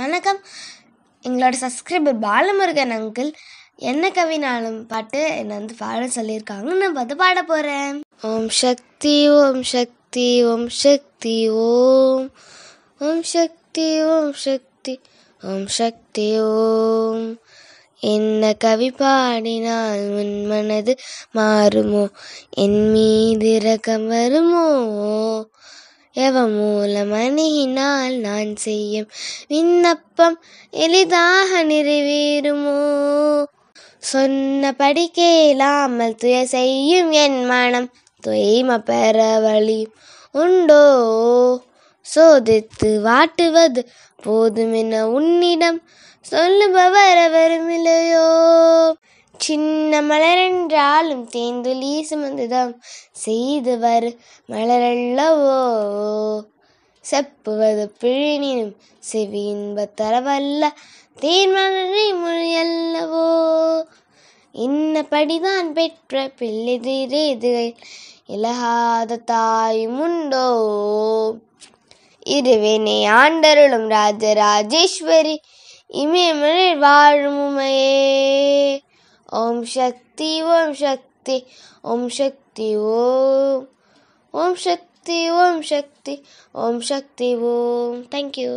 வணக்கம் எங்களோட subscriber Balamurugan uncle என்ன கவினாலும் பாட்டு என்னை வந்து பாட சொல்லியிருக்காங்க நான் பார்த்து பாட போகிறேன் ஓம் சக்தி ஓம் சக்தி ஓம் சக்தி ஓம் ஓம் சக்தி ஓம் சக்தி ஓம் சக்தி ஓம் என்ன கவி பாடினால் உன் மனது மாறுமோ என் மீது ரகம் வருமோ எவமூலமணியினால் நான் செய்யும் விண்ணப்பம் எளிதாக நிறைவேறுமோ சொன்னபடி கேளாமல் துய செய்யும் என் மனம் துய்ம பெற வழி உண்டோ சோதித்து வாட்டுவது போதுமென உன்னிடம் சொல்லுபவர் அவரும் இல்லையோ சின்ன மலரென்றாலும் தேந்துளி சுமந்துதம் செய்து வரு மலரல்லவோ செப்புவது பிழினும் செவி இன்ப தரவல்ல தீர்மானி தீர்மனை மொழியல்லவோ இன்னபடிதான் பெற்ற பிள்ளை பிள்ளைதிரேதுகள் இலகாத தாயுமுண்டோ இருவினை ஆண்டருளும் ராஜராஜேஸ்வரி இமயமனில் வாழுமுமையே ஓம் சக்தி ஓம் சக்தி ஓம் சக்தி ஓம் ஓம் சக்தி சக்தி ஓம் சக்தி ஓம் சக்தி ஓம் தேங்க்யூ